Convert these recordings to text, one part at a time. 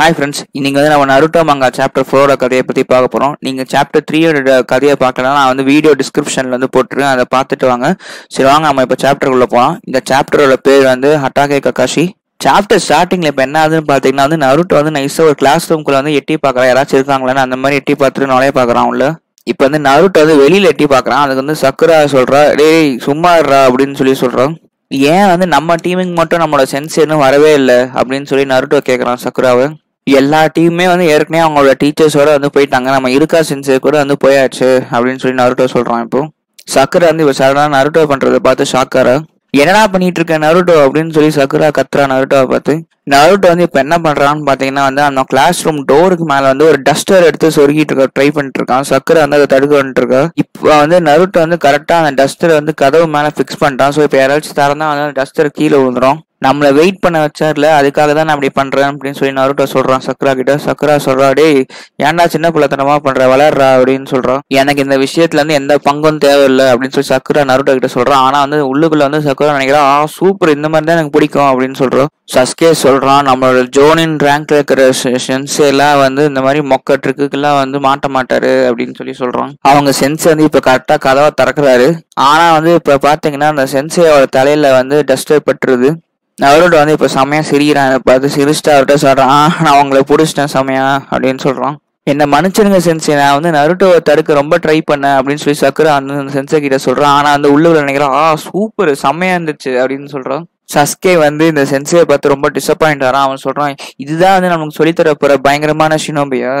hi friends இன்னைக்கு வந்து நம்ம நருட்டோ மங்கா சாப்டர் ஃபோரோட கதையை பற்றி பார்க்க போகிறோம் நீங்கள் சாப்டர் த்ரீயோட கதையை பார்க்கலாம் நான் வந்து வீடியோ டிஸ்கிரிப்ஷனில் வந்து போட்டுருவேன் அதை பார்த்துட்டு வாங்க சரி வாங்க நம்ம இப்போ சாப்டருக்குள்ளே போகலாம் இந்த சாப்டரோட பேர் வந்து ஹட்டாகே கக்காஷி சாப்டர் ஸ்டார்டிங்கில் இப்போ என்ன ஆகுதுன்னு பார்த்தீங்கன்னா வந்து நருட்டோ வந்து நைஸாக ஒரு கிளாஸ் ரூம்குள்ளே வந்து எட்டி பார்க்குறா யாராச்சும் இருக்காங்களான்னு அந்த மாதிரி எட்டி பார்த்துட்டு நாளே பார்க்குறான் உள்ள இப்போ வந்து நருட்டோ வந்து வெளியில் எட்டி பார்க்குறான் அதுக்கு வந்து சக்குரா சொல்கிறா டேய் சும்மா இருறா அப்படின்னு சொல்லி சொல்கிறான் ஏன் வந்து நம்ம டீமுக்கு மட்டும் நம்மளோட சென்ஸ் எதுவும் வரவே இல்லை அப்படின்னு சொல்லி நருட்டோ கேட்குறான் சக்குராவை எல்லா டீமுமே வந்து ஏற்கனவே அவங்களோட டீச்சர்ஸோட வந்து போயிட்டாங்க நம்ம இருக்கா சென்சே கூட வந்து போயாச்சு அப்படின்னு சொல்லி நருட்டோ சொல்றான் இப்போ சக்கரை வந்து இப்போ சடனா நருட்டோ பண்றதை பார்த்து ஷாக்காரா என்னடா பண்ணிட்டு இருக்க நருட்டோ அப்படின்னு சொல்லி சக்கரா கத்ரா நருட்டோவை பார்த்து நருட்டோ வந்து இப்போ என்ன பண்றான்னு பாத்தீங்கன்னா வந்து அந்த கிளாஸ் ரூம் டோருக்கு மேல வந்து ஒரு டஸ்டர் எடுத்து சொருகிட்டு இருக்க ட்ரை பண்ணிட்டு இருக்கான் சக்கரை வந்து அதை தடுக்க வந்துட்டு இருக்கா இப்போ வந்து நருட்டோ வந்து கரெக்டா அந்த டஸ்டர் வந்து கதவு மேல ஃபிக்ஸ் பண்ணிட்டான் ஸோ இப்போ யாராச்சும் திறந்தா வந்து அந்த டஸ்டர் கீழே விழுந்துரும் நம்மளை வெயிட் பண்ண வச்சார்ல அதுக்காக தான் நான் அப்படி பண்ணுறேன் அப்படின்னு சொல்லி நருட்டோ சொல்கிறான் சக்ரா கிட்ட சக்ரா சொல்கிறா டே ஏன்டா சின்ன பிள்ளைத்தனமா பண்ணுற வளர்றா அப்படின்னு சொல்கிறான் எனக்கு இந்த விஷயத்துலேருந்து எந்த பங்கும் தேவையில்லை அப்படின்னு சொல்லி சக்ரா நருட்டோ கிட்ட சொல்கிறான் ஆனால் வந்து உள்ளுக்குள்ளே வந்து சக்ரா நினைக்கிறான் ஆ சூப்பர் இந்த மாதிரி தான் எனக்கு பிடிக்கும் அப்படின்னு சொல்கிறோம் சஸ்கே சொல்கிறான் நம்மளோட ஜோனின் ரேங்க்ல இருக்கிற சென்ஸெல்லாம் வந்து இந்த மாதிரி மொக்க ட்ரிக்குக்கெல்லாம் வந்து மாட்ட மாட்டாரு அப்படின்னு சொல்லி சொல்கிறான் அவங்க சென்ஸ் வந்து இப்போ கரெக்டாக கதவை திறக்கிறாரு ஆனால் வந்து இப்போ பார்த்தீங்கன்னா அந்த சென்சையோட தலையில் வந்து டஸ்ட் பட்டுருது அருட் வந்து இப்போ செமையாக சிரிக்கிறான் அதை பார்த்து சிரிச்சிட்டு அவர்கிட்ட சொல்கிறான் நான் உங்களை பிடிச்சிட்டேன் செமையா அப்படின்னு சொல்கிறான் என்ன மன்னிச்சிருங்க சென்சை நான் வந்து நருட்டோவை தடுக்க ரொம்ப ட்ரை பண்ணேன் அப்படின்னு சொல்லி சக்கரா அந்த சென்சை கிட்ட சொல்கிறான் ஆனால் அந்த உள்ளூரில் நினைக்கிறான் ஆ சூப்பர் செம்மையாக இருந்துச்சு அப்படின்னு சொல்கிறான் சஸ்கே வந்து இந்த சென்சையை பார்த்து ரொம்ப டிசப்பாயிண்ட் ஆகிறான் அவன் சொல்கிறான் இதுதான் வந்து நமக்கு சொல்லித்தர போகிற பயங்கரமான சினோபியா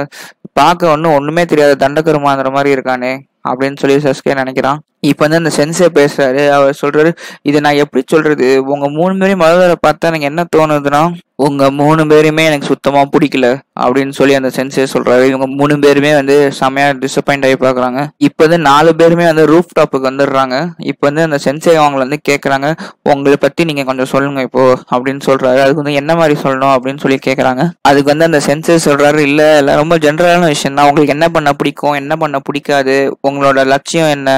பார்க்க ஒன்றும் ஒன்றுமே தெரியாத தண்டக்கருமாந்திர மாதிரி இருக்கானே அப்படின்னு சொல்லி சஸ்கே நினைக்கிறான் இப்போ வந்து அந்த சென்சே பேசுறாரு அவர் சொல்றாரு இதை நான் எப்படி சொல்றது உங்க மூணு பேரையும் மறுதலை பார்த்தா எனக்கு என்ன தோணுதுன்னா உங்கள் மூணு பேருமே எனக்கு சுத்தமாக பிடிக்கல அப்படின்னு சொல்லி அந்த சென்சே சொல்கிறாரு இவங்க மூணு பேருமே வந்து செமையாக டிசப்பாயிண்ட் ஆகி பார்க்குறாங்க இப்போ வந்து நாலு பேருமே வந்து ரூஃப் டாப்புக்கு வந்துடுறாங்க இப்போ வந்து அந்த சென்சே அவங்களை வந்து கேட்குறாங்க உங்களை பற்றி நீங்கள் கொஞ்சம் சொல்லுங்கள் இப்போ அப்படின்னு சொல்கிறாரு அதுக்கு வந்து என்ன மாதிரி சொல்லணும் அப்படின்னு சொல்லி கேட்குறாங்க அதுக்கு வந்து அந்த சென்சே சொல்கிறாரு இல்லை ரொம்ப ஜென்ரலான விஷயம் தான் உங்களுக்கு என்ன பண்ண பிடிக்கும் என்ன பண்ண பிடிக்காது உங்களோட லட்சியம் என்ன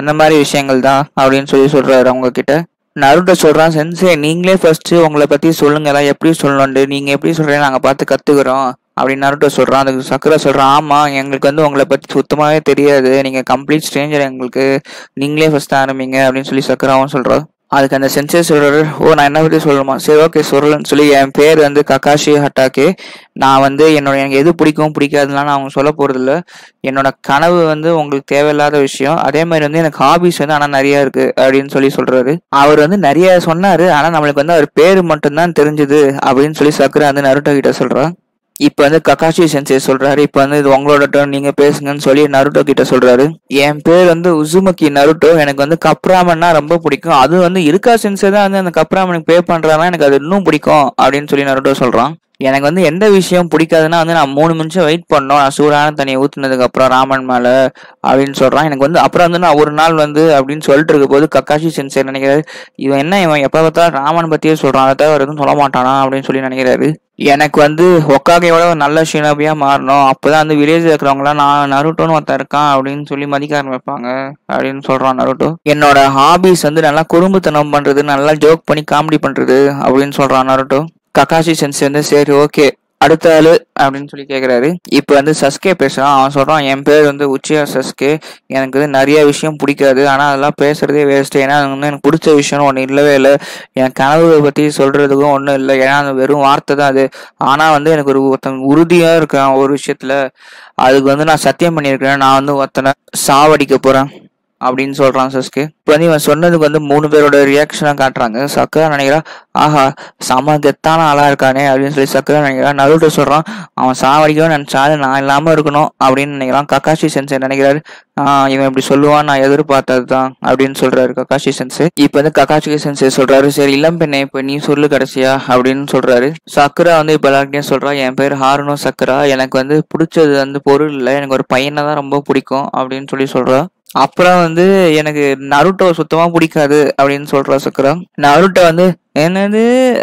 அந்த மாதிரி விஷயங்கள் தான் அப்படின்னு சொல்லி சொல்கிறாரு அவங்க கிட்ட நருட்ட சொல்கிறான் சென்சே நீங்களே ஃபஸ்ட்டு உங்களை பற்றி சொல்லுங்கடா எப்படி சொல்லணுண்டு நீங்கள் எப்படி சொல்கிறீங்க நாங்கள் பார்த்து கற்றுக்குறோம் அப்படின்னு நருட்டோ சொல்கிறான் அதுக்கு சக்கரை சொல்கிறான் ஆமாம் எங்களுக்கு வந்து உங்களை பற்றி சுத்தமாகவே தெரியாது நீங்கள் கம்ப்ளீட் ஸ்ட்ரேஞ்சர் எங்களுக்கு நீங்களே ஃபஸ்ட்டு ஆரம்பிங்க அப்படின்னு சொல்லி சக்கராவும் சொல்கிறோம் அதுக்கு அந்த சென்சே சொல்கிறாரு ஓ நான் என்ன பற்றி சொல்லணுமா சரி ஓகே சொல்லுன்னு சொல்லி என் பேர் வந்து கக்காஷி ஹட்டாக்கு நான் வந்து என்னோட எனக்கு எது பிடிக்கும் பிடிக்காதுலாம் நான் அவங்க சொல்ல போகிறதில்ல என்னோட கனவு வந்து உங்களுக்கு தேவையில்லாத விஷயம் அதே மாதிரி வந்து எனக்கு ஹாபிஸ் வந்து ஆனால் நிறையா இருக்குது அப்படின்னு சொல்லி சொல்கிறாரு அவர் வந்து நிறைய சொன்னார் ஆனால் நம்மளுக்கு வந்து அவர் பேர் மட்டும்தான் தெரிஞ்சுது அப்படின்னு சொல்லி சக்கரை வந்து நருட்டோ கிட்ட சொல்கிறான் இப்போ வந்து கக்காஷி சென்சே சொல்றாரு இப்போ வந்து இது உங்களோட டர்ன் நீங்க பேசுங்கன்னு சொல்லி நருட்டோ கிட்ட சொல்றாரு என் பேர் வந்து உசுமக்கி நருட்டோ எனக்கு வந்து கப்ராமன்னா ரொம்ப பிடிக்கும் அது வந்து இருக்கா சென்சே தான் வந்து அந்த கப்ராமனுக்கு பே பண்றாங்க எனக்கு அது இன்னும் பிடிக்கும் அப்படின்னு சொல்லி நருட்டோ சொல்றான் எனக்கு வந்து எந்த விஷயம் பிடிக்காதுன்னா வந்து நான் மூணு நிமிஷம் வெயிட் பண்ணோம் நான் சூடான தண்ணியை அப்புறம் ராமன் மேலே அப்படின்னு சொல்கிறான் எனக்கு வந்து அப்புறம் வந்து நான் ஒரு நாள் வந்து அப்படின்னு சொல்லிட்டு இருக்க போது கக்காஷி சென்சர் நினைக்கிறாரு இவன் என்ன இவன் எப்போ பார்த்தாலும் ராமன் பற்றியே சொல்கிறான் அதை தவிர எதுவும் சொல்ல மாட்டானா அப்படின்னு சொல்லி நினைக்கிறாரு எனக்கு வந்து ஒக்காகையோட ஒரு நல்ல ஷினபியாக மாறணும் அப்போ தான் வந்து வில்லேஜில் இருக்கிறவங்களாம் நான் நருட்டோன்னு ஒருத்தன் இருக்கான் அப்படின்னு சொல்லி மதிக்க ஆரம்பிப்பாங்க அப்படின்னு சொல்கிறான் நருட்டோ என்னோட ஹாபிஸ் வந்து நல்லா குறும்புத்தனம் பண்ணுறது நல்லா ஜோக் பண்ணி காமெடி பண்ணுறது அப்படின்னு சொல்கிறான் நருட்டோ கக்காசி சென்சி வந்து சரி ஓகே அடுத்த ஆள் அப்படின்னு சொல்லி கேட்குறாரு இப்போ வந்து சஸ்கே பேசுகிறான் அவன் சொல்கிறான் என் பேர் வந்து உச்சியா சஸ்கே எனக்கு வந்து நிறைய விஷயம் பிடிக்காது ஆனால் அதெல்லாம் பேசுகிறதே வேஸ்ட்டு ஏன்னா வந்து எனக்கு பிடிச்ச விஷயம் ஒன்று இல்லவே இல்லை என் கனவுகளை பற்றி சொல்கிறதுக்கும் ஒன்றும் இல்லை ஏன்னா அந்த வெறும் வார்த்தை தான் அது ஆனால் வந்து எனக்கு ஒரு ஒருத்தன் உறுதியாக இருக்கான் ஒரு விஷயத்தில் அதுக்கு வந்து நான் சத்தியம் பண்ணியிருக்கிறேன் நான் வந்து ஒருத்தனை சாவடிக்க போகிறேன் அப்படின்னு சொல்கிறான் சஸ்கே இப்போ வந்து இவன் சொன்னதுக்கு வந்து மூணு பேரோட ரியாக்ஷனாக காட்டுறாங்க சக்கரா நினைக்கிறான் ஆஹா செம கெத்தான ஆளாக இருக்கானே அப்படின்னு சொல்லி சக்கரா நினைக்கிறான் நடுவிட்ட சொல்கிறான் அவன் சாவடிக்கவும் நினச்சாது நான் இல்லாமல் இருக்கணும் அப்படின்னு நினைக்கிறான் கக்காஷி சென்சே நினைக்கிறாரு இவன் இப்படி சொல்லுவான் நான் எதிர்பார்த்தது தான் அப்படின்னு சொல்றாரு கக்காஷி சென்சே இப்போ வந்து கக்காஷி சென்சே சொல்றாரு சரி இளம் பெண்ணே இப்போ நீ சொல்லு கடைசியா அப்படின்னு சொல்றாரு சக்கரா வந்து இப்போ எல்லாருக்கே சொல்றா என் பேர் ஹாரனோ சக்கரா எனக்கு வந்து பிடிச்சது வந்து பொருள் இல்லை எனக்கு ஒரு பையனை தான் ரொம்ப பிடிக்கும் அப்படின்னு சொல்லி சொல்றான் அப்புறம் வந்து எனக்கு நருட்டோ சுத்தமா பிடிக்காது அப்படின்னு சொல்றா சக்கரம் நருட்டோ வந்து என்னது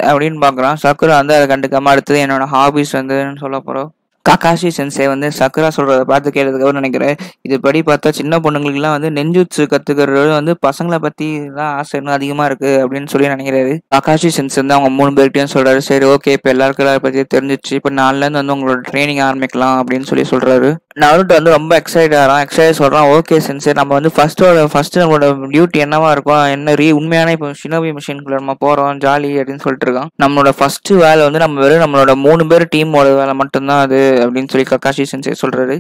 அப்படின்னு பாக்குறான் சக்குரா வந்து அதை கண்டுக்காம அடுத்தது என்னோட ஹாபிஸ் வந்து சொல்ல போறோம் காக்காஷி சென்சே வந்து சக்குரா சொல்கிறத பார்த்து கேட்டதுக்கப்புறம் நினைக்கிறேன் இதுபடி பார்த்தா சின்ன பொண்ணுங்களுக்குலாம் வந்து நெஞ்சுச்சு கத்துக்கிறது வந்து பசங்களை பற்றி தான் ஆசை இன்னும் அதிகமாக இருக்குது அப்படின்னு சொல்லி நினைக்கிறாரு காக்காஷி சென்ஸ் வந்து அவங்க மூணு பேர்கிட்டையும் சொல்றாரு சரி ஓகே இப்போ எல்லாருக்கும் அதை பற்றி தெரிஞ்சிச்சு இப்போ இருந்து வந்து உங்களோட ட்ரைனிங் ஆரம்பிக்கலாம் அப்படின்னு சொல்லி சொல்கிறாரு நருட் வந்து ரொம்ப எக்ஸைட் ஆகிறான் எக்ஸைட் சொல்கிறான் ஓகே சென்சே நம்ம வந்து ஃபர்ஸ்ட்டோட ஃபர்ஸ்ட் நம்மளோட டியூட்டி என்னவா இருக்கும் என்ன ரீ உண்மையான இப்போ சினோபி மிஷின்குள்ள நம்ம போகிறோம் ஜாலி அப்படின்னு சொல்லிட்டு இருக்கான் நம்மளோட ஃபர்ஸ்ட் வேலை வந்து நம்ம வெறும் நம்மளோட மூணு பேர் டீமோட வேலை மட்டும்தான் அது அப்படின்னு சொல்லி கக்காஷி சென்சே சொல்றாரு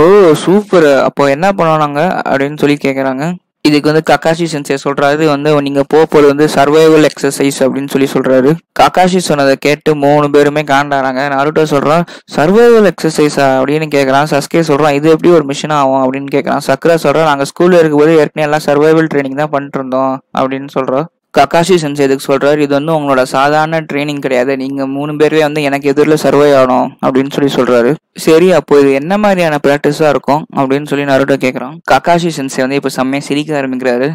ஓ சூப்பர் அப்போ என்ன பண்ணாங்க அப்படின்னு சொல்லி கேட்குறாங்க இதுக்கு வந்து கக்காஷி சென்சே சொல்றாரு வந்து நீங்க போகிறது வந்து சர்வைவல் எக்ஸசைஸ் அப்படின்னு சொல்லி சொல்றாரு கக்காஷி சொன்னதை கேட்டு மூணு பேருமே காண்டாறாங்க நருட்டோ சொல்றான் சர்வைவல் எக்ஸசைஸா அப்படின்னு கேக்குறான் சஸ்கே சொல்றான் இது எப்படி ஒரு மிஷின் ஆகும் அப்படின்னு கேக்குறான் சக்ரா சொல்றான் நாங்க ஸ்கூல்ல இருக்கும்போது ஏற்கனவே எல்லாம் சர்வைவல் ட்ரைனிங் தான் பண்ணிட்டு இருந்தோம் அப்படின்னு சொல்றோம் கக்காசி சென்ஸ் எதுக்கு சொல்கிறார் இது வந்து உங்களோட சாதாரண ட்ரைனிங் கிடையாது நீங்கள் மூணு பேர்லேயே வந்து எனக்கு எதிரில் சர்வை ஆகணும் அப்படின்னு சொல்லி சொல்கிறாரு சரி அப்போ இது என்ன மாதிரியான ப்ராக்டிஸாக இருக்கும் அப்படின்னு சொல்லி நருட்டோ கேட்குறோம் கக்காசி சென்ஸை வந்து இப்போ செம்மையாக சிரிக்க ஆரம்பிக்கிறாரு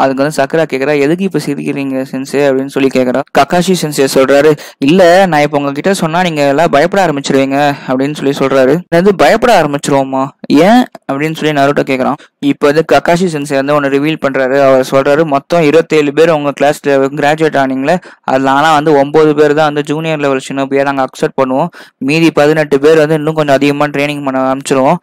அதுக்கு வந்து சக்கரா கேக்குறா எதுக்கு இப்போ சிரிக்கிறீங்க சென்சே அப்படின்னு சொல்லி கேக்குறா கக்காஷி சென்சே சொல்றாரு இல்லை நான் இப்போ உங்ககிட்ட சொன்னா நீங்க எல்லாம் பயப்பட ஆரம்பிச்சிருவீங்க அப்படின்னு சொல்லி சொல்றாரு வந்து பயப்பட ஆரம்பிச்சிருவோமா ஏன் அப்படின்னு சொல்லி நருட்டோ கேட்குறான் இப்போ வந்து கக்காஷி சென்சே வந்து ஒன்று ரிவீல் பண்ணுறாரு அவர் சொல்றாரு மொத்தம் இருபத்தேழு பேர் உங்க கிளாஸ் கிராஜுவேட் ஆனீங்களே அதில் ஆனா வந்து ஒம்பது பேர் தான் வந்து ஜூனியர் லெவல் சின்ன பேர் நாங்கள் அக்செப்ட் பண்ணுவோம் மீதி பதினெட்டு பேர் வந்து இன்னும் கொஞ்சம் அதிகமாக ட்ரைனிங் பண்ண ஆரம்பிச்சிருவோம்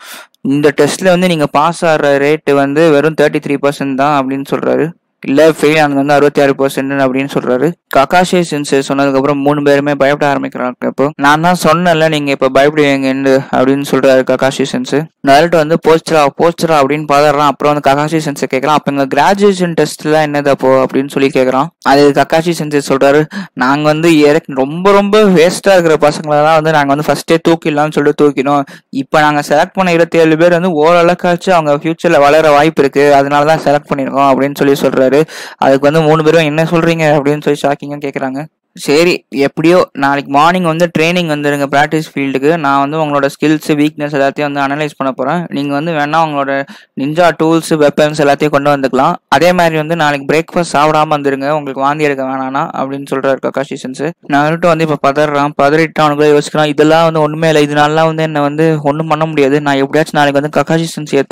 இந்த டெஸ்ட்ல வந்து நீங்க பாஸ் ஆகிற ரேட்டு வந்து வெறும் தேர்ட்டி த்ரீ பர்சன்ட் தான் அப்படின்னு சொல்றாரு இல்லை ஃபெயில் ஆனது வந்து அறுபத்தி ஆறு பர்சன்ட் அப்படின்னு சொல்றாரு ககாஷே சென்சு சொன்னதுக்கப்புறம் மூணு பேருமே பயப்பட ஆரம்பிக்கிறாங்க இப்போ நான் தான் சொன்னேன்ல நீங்க இப்போ பயப்படுவீங்க அப்படின்னு சொல்றாரு ககாஷி சென்சு நரட்டு வந்து போஸ்டரா போஸ்டரா அப்படின்னு பாதறான் அப்புறம் வந்து ககாஷி சென்சு கேட்கலாம் அப்போ எங்க கிராஜுவேஷன் எல்லாம் என்னது அப்போ அப்படின்னு சொல்லி கேட்கறான் அது கக்காஷி சென்சு சொல்றாரு நாங்க வந்து ரொம்ப ரொம்ப வேஸ்டா இருக்கிற பசங்களெல்லாம் வந்து நாங்க வந்து ஃபர்ஸ்டே தூக்கிடலாம்னு சொல்லிட்டு தூக்கினோம் இப்போ நாங்க செலக்ட் பண்ண இருபத்தி ஏழு பேர் வந்து ஓரளவுக்காச்சும் அவங்க ஃபியூச்சர்ல வளர வாய்ப்பு இருக்கு அதனால தான் செலக்ட் பண்ணிருக்கோம் அப்படின்னு சொல்லி சொல்றாரு சொல்றாரு அதுக்கு வந்து மூணு பேரும் என்ன சொல்றீங்க அப்படின்னு சொல்லி ஷாக்கிங்காக கேட்குறாங்க சரி எப்படியோ நாளைக்கு மார்னிங் வந்து ட்ரைனிங் வந்துடுங்க ப்ராக்டிஸ் ஃபீல்டுக்கு நான் வந்து உங்களோட ஸ்கில்ஸ் வீக்னஸ் எல்லாத்தையும் வந்து அனலைஸ் பண்ண போகிறேன் நீங்கள் வந்து வேணால் உங்களோட நிஞ்சா டூல்ஸ் வெப்பன்ஸ் எல்லாத்தையும் கொண்டு வந்துக்கலாம் அதே மாதிரி வந்து நாளைக்கு பிரேக்ஃபாஸ்ட் சாப்பிடாம வந்துருங்க உங்களுக்கு வாந்தி எடுக்க வேணாம் அப்படின்னு சொல்கிறாரு கக்காஷி நான் நருட்டோ வந்து இப்போ பதறான் பதறிட்டு அவனுக்குள்ள யோசிக்கிறான் இதெல்லாம் வந்து ஒன்றுமே இல்லை இதனாலலாம் வந்து என்னை வந்து ஒன்றும் பண்ண முடியாது நான் எப்படியாச்சும் நாளைக்கு வந்து கக்காஷி சென்ஸையை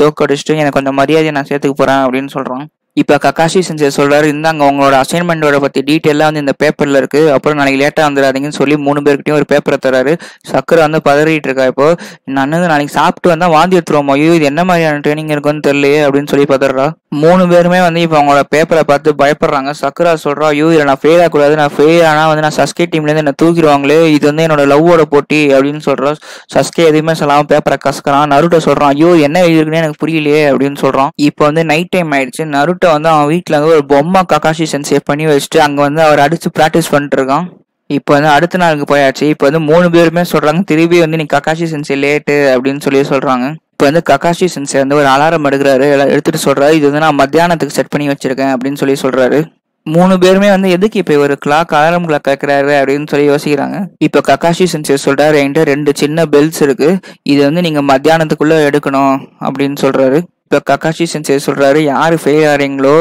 எனக்கு கொஞ்சம் மரியாதையை நான் சேர்த்துக்க போகிறேன் அப்படின்னு சொல்கிறான் இப்போ கக்காஷி செஞ்சு சொல்கிறாரு இருந்தாங்க உங்களோட அசைன்மெண்ட்டோட பற்றி டீட்டெயிலாக வந்து இந்த பேப்பரில் இருக்குது அப்புறம் நாளைக்கு லேட்டாக வந்துடாதீங்கன்னு சொல்லி மூணு பேர்கிட்டையும் ஒரு பேப்பரை தராரு சக்கரை வந்து பதறிட்டு இருக்கா இப்போ நான் நாளைக்கு சாப்பிட்டு வந்தால் வாந்தி எடுத்துருவோம் ஐயோ இது என்ன மாதிரியான ட்ரைனிங் இருக்குன்னு தெரியலையே அப்படின்னு சொல்லி பதறா மூணு பேருமே வந்து இப்போ அவங்களோட பேப்பரை பார்த்து பயப்படுறாங்க சக்ரா சொல்கிறா ஐயோ இல்லை நான் ஃபெயில் ஆகக்கூடாது நான் ஃபெயில் ஆனால் வந்து நான் சஸ்கே டீம்லேருந்து என்ன தூக்கிடுவாங்களே இது வந்து என்னோட லவ்வோட போட்டி அப்படின்னு சொல்கிறோம் சஸ்கே எதுவுமே சொல்லாமல் பேப்பரை கசக்கிறான் நருட்டை சொல்கிறான் ஐயோ என்ன எழுதிருக்குன்னு எனக்கு புரியலையே அப்படின்னு சொல்கிறான் இப்போ வந்து நைட் டைம் ஆயிடுச்சு நருட்டை வந்து அவன் வீட்டில் வந்து ஒரு பொம்மை கக்காஷி சென்சே பண்ணி வச்சுட்டு அங்கே வந்து அவர் அடித்து ப்ராக்டிஸ் பண்ணிட்டு இருக்கான் இப்போ வந்து அடுத்த நாளுக்கு போயாச்சு இப்போ வந்து மூணு பேருமே சொல்கிறாங்க திருப்பி வந்து நீ கக்காஷி சென்சி லேட்டு அப்படின்னு சொல்லி சொல்கிறாங்க இப்போ வந்து கக்காஷி சென்சே வந்து ஒரு அலாரம் எடுக்கிறாரு எடுத்துட்டு சொல்றாரு இது வந்து நான் மத்தியானத்துக்கு செட் பண்ணி வச்சிருக்கேன் அப்படின்னு சொல்லி சொல்றாரு மூணு பேருமே வந்து எதுக்கு இப்போ ஒரு கிளாக் அலாரம் கிளாக் கேட்குறாரு அப்படின்னு சொல்லி யோசிக்கிறாங்க இப்போ கக்காஷி சென்சே சொல்றாரு என்கிட்ட ரெண்டு சின்ன பெல்ஸ் இருக்கு இது வந்து நீங்க மத்தியானத்துக்குள்ள எடுக்கணும் அப்படின்னு சொல்றாரு இப்போ கக்காஷி சென்சே சொல்கிறாரு யார் ஃபெயில் ஆகிறீங்களோ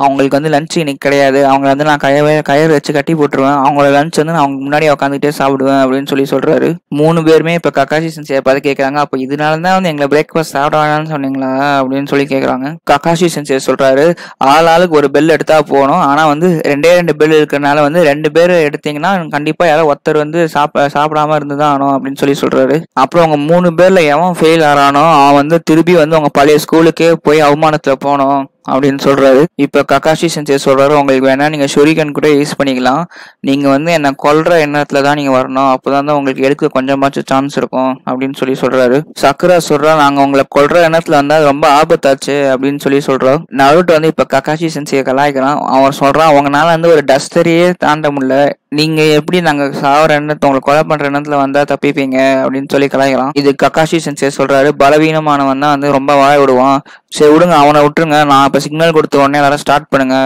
அவங்களுக்கு வந்து லஞ்ச் இன்னைக்கு கிடையாது அவங்கள வந்து நான் கயவே கயர் வச்சு கட்டி போட்டுருவேன் அவங்களோட லஞ்ச் வந்து நான் அவங்க முன்னாடி உட்காந்துட்டே சாப்பிடுவேன் அப்படின்னு சொல்லி சொல்கிறாரு மூணு பேருமே இப்போ கக்காஷி சென்சே பார்த்து கேட்குறாங்க அப்போ இதனால தான் வந்து எங்களை பிரேக்ஃபாஸ்ட் சாப்பிட வேணாம்னு சொன்னீங்களா அப்படின்னு சொல்லி கேட்குறாங்க கக்காஷி சென்சே சொல்கிறாரு ஆள் ஆளுக்கு ஒரு பெல் எடுத்தா போகணும் ஆனால் வந்து ரெண்டே ரெண்டு பெல் இருக்கிறனால வந்து ரெண்டு பேர் எடுத்தீங்கன்னா கண்டிப்பாக யாரோ ஒருத்தர் வந்து சாப்பிட சாப்பிடாம இருந்து தான் அப்படின்னு சொல்லி சொல்கிறாரு அப்புறம் அவங்க மூணு பேரில் எவன் ஃபெயில் ஆறானோ அவன் வந்து திருப்பி வந்து அவங்க பழைய ஸ்கூலுக்கு போய் அவமானத்துல போனோம் அப்படின்னு சொல்கிறாரு இப்போ கக்காஷி செஞ்சே சொல்கிறாரு உங்களுக்கு வேணால் நீங்கள் ஷுரிகன் கூட யூஸ் பண்ணிக்கலாம் நீங்கள் வந்து என்னை கொல்ற எண்ணத்தில் தான் நீங்கள் வரணும் அப்பதான் தான் உங்களுக்கு எடுக்க கொஞ்சமாச்சும் சான்ஸ் இருக்கும் அப்படின்னு சொல்லி சொல்கிறாரு சக்கரா சொல்றா நாங்கள் உங்களை கொல்ற எண்ணத்தில் வந்தால் ரொம்ப ஆபத்தாச்சு அப்படின்னு சொல்லி சொல்கிறோம் நருட்டு வந்து இப்போ கக்காஷி சென்சியை கலாய்க்கிறான் அவன் சொல்கிறான் அவங்கனால வந்து ஒரு டஸ்டரையே தாண்ட முடியல நீங்க எப்படி நாங்க சாவர எண்ணத்தை உங்களை கொலை பண்ற எண்ணத்துல வந்தா தப்பிப்பீங்க அப்படின்னு சொல்லி கலாய்க்கலாம் இது கக்காஷி சென்சே சொல்றாரு பலவீனமானவன் தான் வந்து ரொம்ப வாய விடுவான் சரி விடுங்க அவனை விட்டுருங்க நான் அப்போ சிக்னல் கொடுத்த உடனே எல்லாரும் ஸ்டார்ட் பண்ணுங்க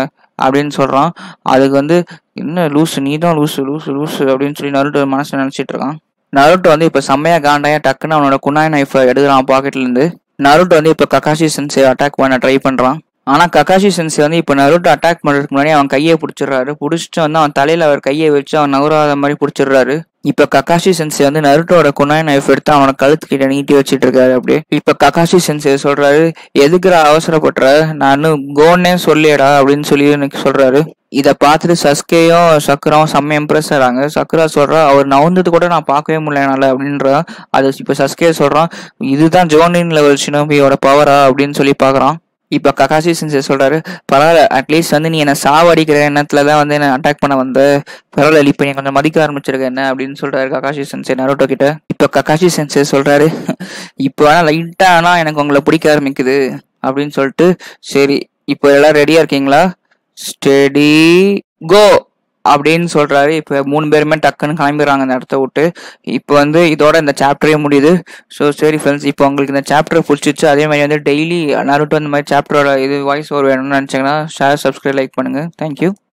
அப்படின்னு சொல்கிறான் அதுக்கு வந்து என்ன லூசு நீ தான் லூசு லூசு லூஸு அப்படின்னு சொல்லி நருட்டு மனசு நினச்சிட்டு இருக்கான் நருட்டு வந்து இப்போ செம்மையாக காண்டாயா டக்குன்னு அவனோட குனாய் நைஃபை எடுக்கிறான் பாக்கெட்லேருந்து நருட்டு வந்து இப்போ கக்காஷி சென்சை அட்டாக் பண்ண ட்ரை பண்ணுறான் ஆனால் கக்காஷி சென்சை வந்து இப்போ நருட்டு அட்டாக் பண்ணுறதுக்கு முன்னாடி அவன் கையை பிடிச்சிடுறாரு பிடிச்சிட்டு வந்து அவன் தலையில் அவர் கையை வச்சு அவன் நகராத மாதிரி பிடிச்சிடுறாரு இப்ப ககாஷி சென்சே வந்து நருட்டோட குனாய் நைஃப் எடுத்து அவனை கழுத்துக்கிட்ட நீட்டி வச்சிட்டு இருக்காரு அப்படியே இப்ப ககாஷி சென்சே சொல்றாரு எதுக்குற அவசரப்படுற நானும் கோன்னே சொல்லிடா அப்படின்னு சொல்லி எனக்கு சொல்றாரு இதை பார்த்துட்டு சஸ்கேயும் சக்கரம் செம்ம இம்ப்ரெஸ் ஆகிறாங்க சக்கரா சொல்கிறா அவர் நவுந்தது கூட நான் பார்க்கவே முடியல என்னால் அப்படின்றா அது இப்போ சஸ்கே சொல்கிறான் இதுதான் ஜோனின் லெவல் சினோபியோட பவரா அப்படின்னு சொல்லி பார்க்குறான் இப்போ கக்காசி செஞ்சு சொல்கிறாரு பரவாயில்ல அட்லீஸ்ட் வந்து நீ என்னை சாவடிக்கிற எண்ணத்துல தான் வந்து என்னை அட்டாக் பண்ண வந்த பரவாயில்ல இப்போ நீ கொஞ்சம் மதிக்க ஆரம்பிச்சிருக்க என்ன அப்படின்னு சொல்றாரு கக்காசி சென்சே நரோட்டோ கிட்ட இப்போ கக்காசி சென்சே சொல்கிறாரு இப்போ ஆனால் லைட்டாக ஆனால் எனக்கு உங்களை பிடிக்க ஆரம்பிக்குது அப்படின்னு சொல்லிட்டு சரி இப்போ எல்லாம் ரெடியாக இருக்கீங்களா ஸ்டெடி கோ அப்படின்னு சொல்கிறாரு இப்போ மூணு பேருமே டக்குன்னு கிளம்பிடுறாங்க அந்த இடத்த விட்டு இப்போ வந்து இதோட இந்த சாப்டரே முடியுது ஸோ சரி ஃப்ரெண்ட்ஸ் இப்போ உங்களுக்கு இந்த சாப்டர் பிடிச்சிச்சு அதே மாதிரி வந்து டெய்லி நருட்டோ அந்த மாதிரி சாப்டரோட இது வாய்ஸ் ஒரு வேணும்னு நினச்சிங்கன்னா ஷேர் சப்ஸ்கிரைப் லைக் பண்ணுங்க தேங்க்யூ